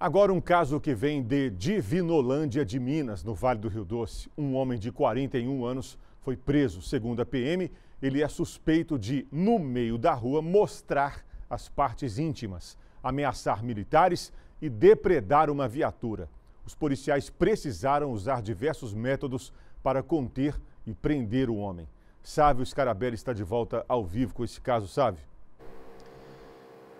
Agora, um caso que vem de Divinolândia de Minas, no Vale do Rio Doce. Um homem de 41 anos foi preso. Segundo a PM, ele é suspeito de, no meio da rua, mostrar as partes íntimas, ameaçar militares e depredar uma viatura. Os policiais precisaram usar diversos métodos para conter e prender o homem. Sávio Scarabelli está de volta ao vivo com esse caso, Sávio.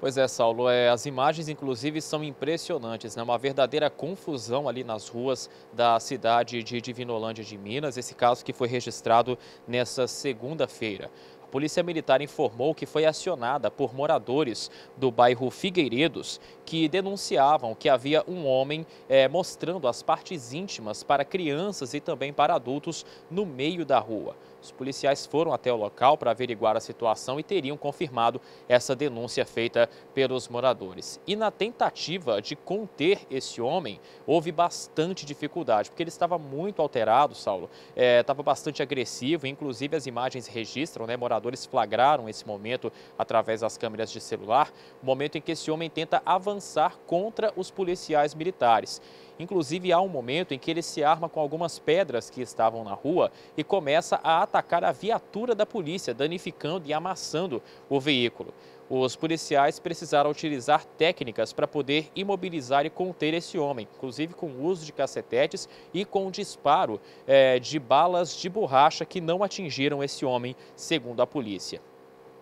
Pois é, Saulo, é, as imagens inclusive são impressionantes, né? uma verdadeira confusão ali nas ruas da cidade de Divinolândia de Minas, esse caso que foi registrado nessa segunda-feira. A Polícia Militar informou que foi acionada por moradores do bairro Figueiredos que denunciavam que havia um homem é, mostrando as partes íntimas para crianças e também para adultos no meio da rua. Os policiais foram até o local para averiguar a situação e teriam confirmado essa denúncia feita pelos moradores. E na tentativa de conter esse homem, houve bastante dificuldade, porque ele estava muito alterado, Saulo, é, estava bastante agressivo, inclusive as imagens registram, né, moradores flagraram esse momento através das câmeras de celular, momento em que esse homem tenta avançar contra os policiais militares. Inclusive, há um momento em que ele se arma com algumas pedras que estavam na rua e começa a atacar a viatura da polícia, danificando e amassando o veículo. Os policiais precisaram utilizar técnicas para poder imobilizar e conter esse homem, inclusive com o uso de cacetetes e com o disparo é, de balas de borracha que não atingiram esse homem, segundo a polícia.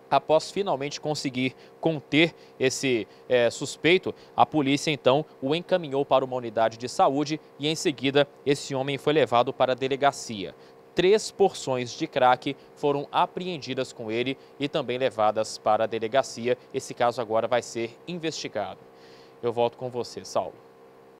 Após finalmente conseguir conter esse é, suspeito, a polícia então o encaminhou para uma unidade de saúde e em seguida esse homem foi levado para a delegacia. Três porções de crack foram apreendidas com ele e também levadas para a delegacia. Esse caso agora vai ser investigado. Eu volto com você, Saulo.